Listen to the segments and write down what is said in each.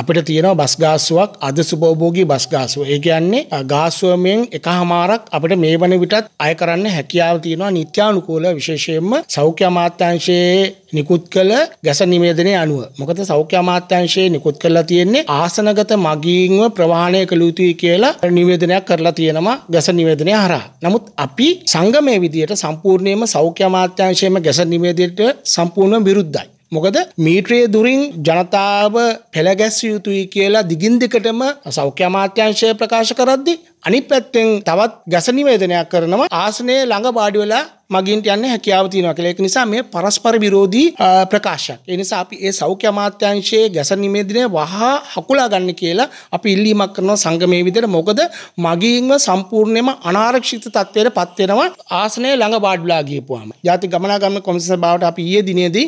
අපිට තියෙනවා බස් ගාස්ුවක් අද සුබෝභෝගී බස් ගාස්ුව. ඒ කියන්නේ ගාස්ුවමෙන් එකහමාරක් අපිට මේ වන විටත් අය කරන්න හැකියාව තියෙනවා නිත්‍යානුකූල විශේෂයෙන්ම සෞඛ්‍ය අමාත්‍යාංශයේ නිකුත් කළ ගැස නිමේදනය අනුව මොකද සෞඛ්‍ය අමාත්‍යංශයේ නිකුත් කරලා තියෙන්නේ ආසනගත මගින්ව ප්‍රවාහණය කළ යුතුයි කියලා නිවේදනයක් කරලා තියෙනවා ගැස නිවේදනය හරහා. නමුත් අපි සංගමයේ විදියට සම්පූර්ණයෙන්ම සෞඛ්‍ය අමාත්‍යංශයේම ගැස නිවේදනයට සම්පූර්ණ විරුද්ධයි. මොකද මීට්‍රයේ දුරින් ජනතාව පෙළගැස්සිය යුතුයි කියලා දිගින් දිකටම සෞඛ්‍ය අමාත්‍යංශය ප්‍රකාශ කරද්දි අනි පැත්තෙන් තවත් ගැසනිවේදනයක් කරනවා ආසනය ළඟ බාඩි වෙලා මගින්ට යන්න හැකියාව තියෙනවා කියලා ඒක නිසා මේ පරස්පර විරෝධී ප්‍රකාශයක්. ඒ නිසා අපි ඒ සෞඛ්‍ය අමාත්‍යාංශයේ ගැස නිමේදනය වහා හකුලා ගන්න කියලා අපි ඉල්ලීමක් කරනවා සංගමයේ විදිහට. මොකද මගින්ව සම්පූර්ණයෙන්ම අනාරක්ෂිත තත්ත්වයට පත් වෙනවා ආසනය ළඟ වාඩිලා ගියපුවාම. ජාතික ගමනාගමන කොමිසම භාවට අපි ඊයේ දිනේදී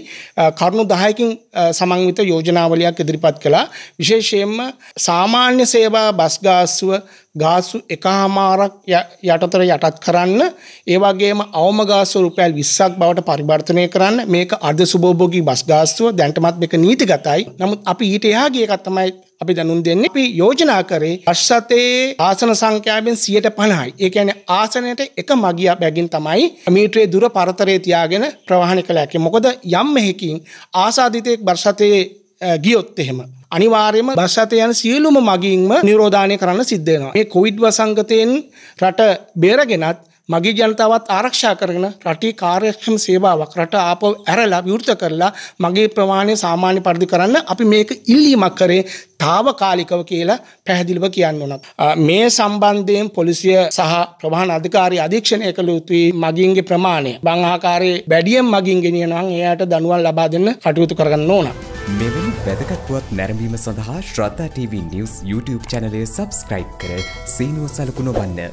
කරුණු 10කින් සමන්විත යෝජනාවලියක් ඉදිරිපත් කළා. විශේෂයෙන්ම සාමාන්‍ය සේවා බස් ගාස්තුව ගාසු එකහමාරක් යටතර යටත් කරන්න ඒවාගේම අවම ගාසු රුපැල් විස්සක් බවට පරිවර්තනය කරන්න මේක අද සුබෝභෝගී බස් ගාස්තුව දැන්ටමත් එක නීති ගතයි නමුත් අපි ඊට එයාගේ එකත්තමයි අපි දැනුම් දෙන්නේ අපි යෝජනා කරේ අශ්සතයේ ආසන සංඛ්‍යාවෙන් සියයට පණහයි ඒකැන ආසනයට එක මගිය බැගින් තමයි මීට්‍රේ දුර පරතරේ තියාගෙන ප්‍රවාහණ කළ හැකි මොකද යම් මෙහෙකින් ආසාධිතයෙක් බර්ෂතයේ ගියොත් එහෙම අනිවාර්යයෙන්ම බස් රථ යන සියලුම මගින්ම නිරෝධානය කරන්න සිද්ධ වෙනවා. මේ කොවිඩ් වසංගතයෙන් රට බේරගෙනත් මගේ ජනතාවත් ආරක්ෂා කරගෙන රටේ කාර්යක්ෂම සේවාවක් රට ආප ඇරලා විවෘත කරලා මගේ ප්‍රමාණය සාමාන්‍ය පරිදි කරන්න අපි මේක ඉල්ලීමක් කරේ තාවකාලිකව කියලා පැහැදිලිව කියන්න ඕනත්. මේ සම්බන්ධයෙන් පොලිසිය සහ ප්‍රධාන අධිකාරී අධීක්ෂණය කළ යුතුයි මගින්ගේ ප්‍රමාණය. බංආකාරයේ වැඩියෙන් මගින් ගෙනියනවා නම් එයාට දනුවම් ලබා දෙන්න කටයුතු කරගන්න ඕන. මෙවැනි වැදගත්වත් නැරඹීම සඳහා ශ්‍රද්ධා TV නිවස් YouTube චැනලය සබස්ක්‍රයිබ් කර සීනුව සලකුණ වන්න.